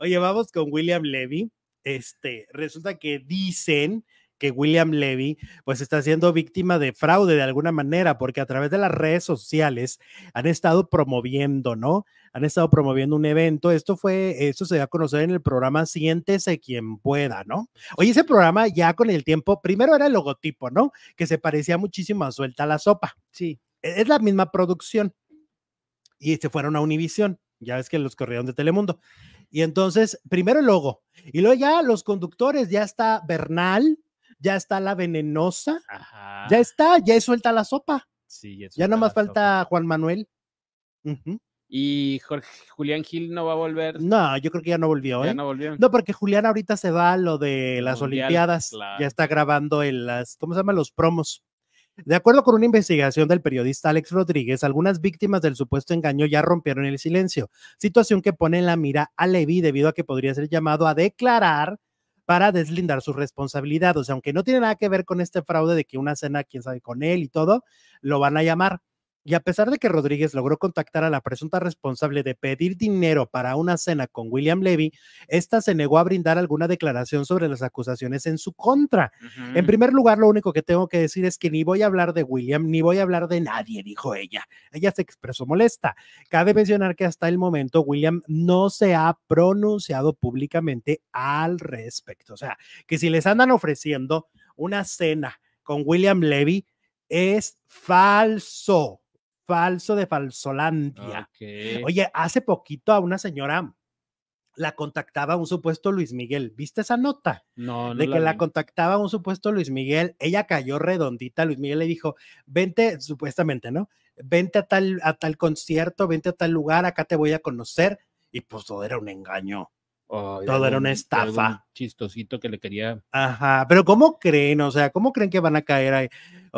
Oye, vamos con William Levy. Este, resulta que dicen que William Levy pues está siendo víctima de fraude de alguna manera, porque a través de las redes sociales han estado promoviendo, ¿no? Han estado promoviendo un evento. Esto fue, esto se va a conocer en el programa Siéntese quien pueda, ¿no? Oye, ese programa ya con el tiempo, primero era el logotipo, ¿no? Que se parecía muchísimo a Suelta la Sopa. Sí. E, es la misma producción. Y se fueron a Univisión. Ya ves que los corrieron de Telemundo. Y entonces, primero el logo. Y luego ya los conductores, ya está Bernal, ya está la venenosa, ya está, ya suelta la sopa. Sí, ya, ya nomás falta Juan Manuel. Y Julián Gil no va a volver. No, yo creo que ya no volvió. ¿eh? no porque Julián ahorita se va a lo de las Olimpiadas. Ya está grabando en las, ¿cómo se llama? Los promos. De acuerdo con una investigación del periodista Alex Rodríguez, algunas víctimas del supuesto engaño ya rompieron el silencio, situación que pone en la mira a Levy debido a que podría ser llamado a declarar para deslindar su responsabilidad. O sea, aunque no tiene nada que ver con este fraude de que una cena, quién sabe, con él y todo, lo van a llamar. Y a pesar de que Rodríguez logró contactar a la presunta responsable de pedir dinero para una cena con William Levy, esta se negó a brindar alguna declaración sobre las acusaciones en su contra. En primer lugar, lo único que tengo que decir es que ni voy a hablar de William ni voy a hablar de nadie, dijo ella. Ella se expresó molesta. Cabe mencionar que hasta el momento William no se ha pronunciado públicamente al respecto. O sea, que si les andan ofreciendo una cena con William Levy, es falso falso de Falsolandia. Oye, hace poquito a una señora la contactaba un supuesto Luis Miguel. ¿Viste esa nota? No, no. De que la, contactaba un supuesto Luis Miguel. Ella cayó redondita. Luis Miguel le dijo, vente, supuestamente, ¿no? Vente a tal, a tal concierto, vente a tal lugar, acá te voy a conocer. Y pues todo era un engaño. todo era una estafa. Chistosito que le quería. Ajá, pero ¿cómo creen? O sea, ¿cómo creen que van a caer ahí?